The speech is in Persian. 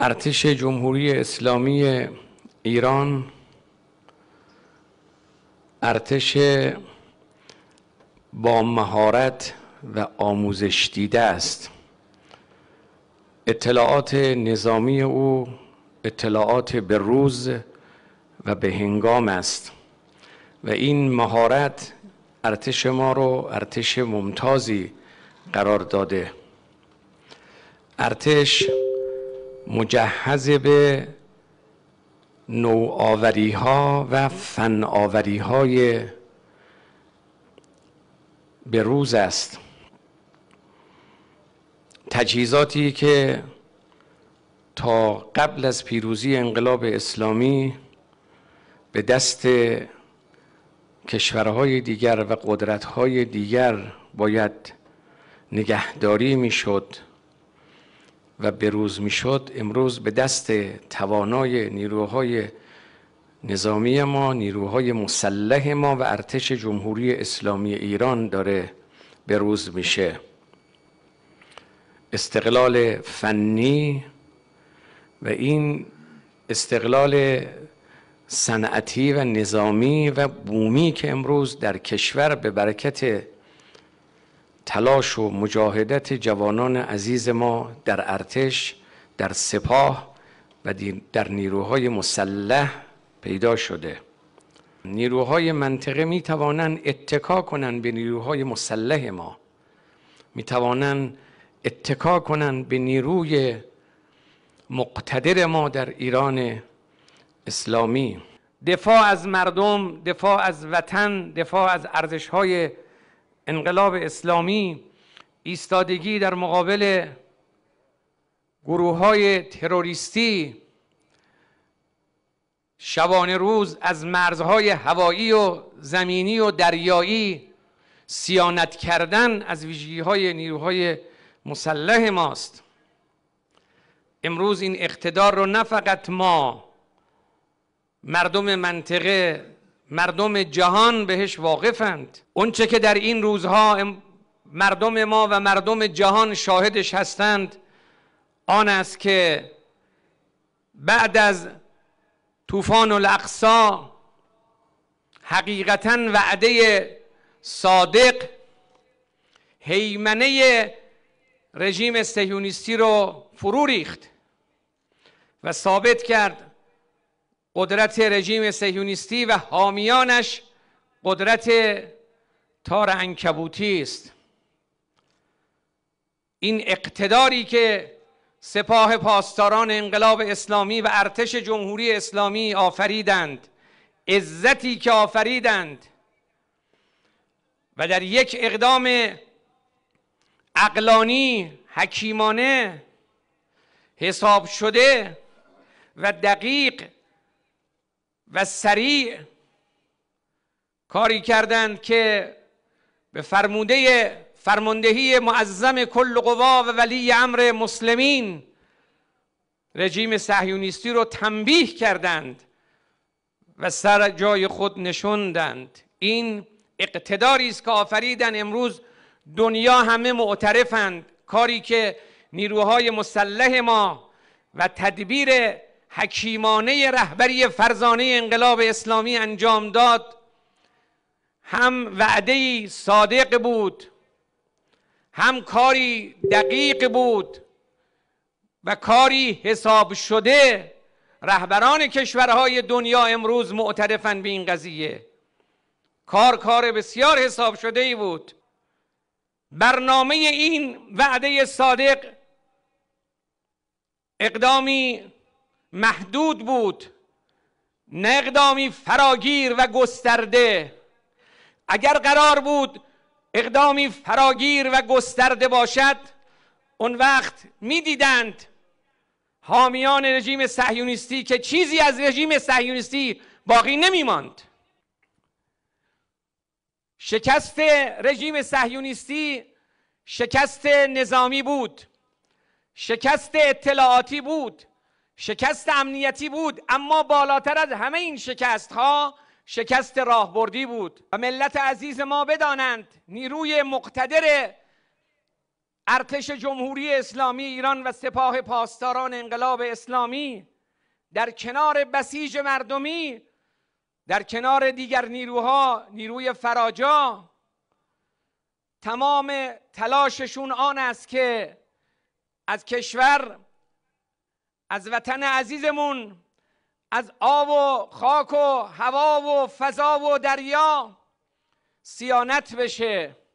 ارتش جمهوری اسلامی ایران ارتش با مهارت و آموزش دیده است اطلاعات نظامی او اطلاعات به روز و به هنگام است و این مهارت ارتش ما رو ارتش ممتازی قرار داده ارتش مجهز به نوآوری ها و آوری های به روز است تجهیزاتی که تا قبل از پیروزی انقلاب اسلامی به دست کشورهای دیگر و قدرتهای دیگر باید نگهداری میشد و بروز میشد امروز به دست توانای نیروهای نظامی ما نیروهای مسلح ما و ارتش جمهوری اسلامی ایران داره بروز میشه استقلال فنی و این استقلال صنعتی و نظامی و بومی که امروز در کشور به برکت تلاش و مجاهدت جوانان عزیز ما در ارتش در سپاه و در نیروهای مسلح پیدا شده نیروهای منطقه می توانند اتکا کنند به نیروهای مسلح ما می توانند اتکا کنند به نیروی مقتدر ما در ایران اسلامی دفاع از مردم دفاع از وطن دفاع از های انقلاب اسلامی ایستادگی در مقابل گروه های تروریستی شبانه روز از مرزهای هوایی و زمینی و دریایی سیانت کردن از ویژگی های نیروهای مسلح ماست امروز این اقتدار رو نه فقط ما مردم منطقه مردم جهان بهش واقفند اونچه که در این روزها مردم ما و مردم جهان شاهدش هستند آن است که بعد از طوفان الاقصا حقیقتا وعده صادق هیمنه رژیم سهیونیستی رو فرو ریخت و ثابت کرد قدرت رژیم سهیونیستی و حامیانش قدرت تار انکبوتی است این اقتداری که سپاه پاسداران انقلاب اسلامی و ارتش جمهوری اسلامی آفریدند عزتی که آفریدند و در یک اقدام اقلانی حکیمانه حساب شده و دقیق و سریع کاری کردند که به فرموده فرماندهی معظم کل قوا و ولی امر مسلمین رژیم صهیونیستی رو تنبیه کردند و سر جای خود نشوندند این اقتداری است که آفریدن امروز دنیا همه معترفند کاری که نیروهای مسلح ما و تدبیر حکیمانه رهبری فرزانه انقلاب اسلامی انجام داد هم وعده صادق بود هم کاری دقیق بود و کاری حساب شده رهبران کشورهای دنیا امروز معترفن به این قضیه کار کار بسیار حساب شده ای بود برنامه این وعده صادق اقدامی محدود بود نه اقدامی فراگیر و گسترده اگر قرار بود اقدامی فراگیر و گسترده باشد اون وقت میدیدند حامیان رژیم صهیونیستی که چیزی از رژیم صهیونیستی باقی نمیماند شکست رژیم صهیونیستی شکست نظامی بود شکست اطلاعاتی بود شکست امنیتی بود اما بالاتر از همه این شکست ها شکست راهبردی بود و ملت عزیز ما بدانند نیروی مقتدر ارتش جمهوری اسلامی ایران و سپاه پاسداران انقلاب اسلامی در کنار بسیج مردمی در کنار دیگر نیروها نیروی فراجا تمام تلاششون آن است که از کشور از وطن عزیزمون از آب و خاک و هوا و فضا و دریا سیانت بشه